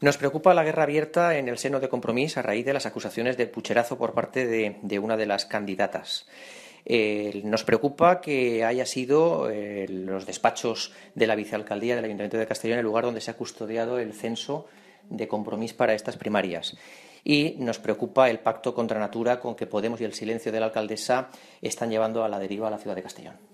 Nos preocupa la guerra abierta en el seno de Compromís a raíz de las acusaciones de pucherazo por parte de, una de las candidatas. Eh, nos preocupa que haya sido eh, los despachos de la vicealcaldía del Ayuntamiento de Castellón el lugar donde se ha custodiado el censo de Compromís para estas primarias y nos preocupa el pacto contra natura con que Podemos y el silencio de la alcaldesa están llevando a la deriva a la ciudad de Castellón.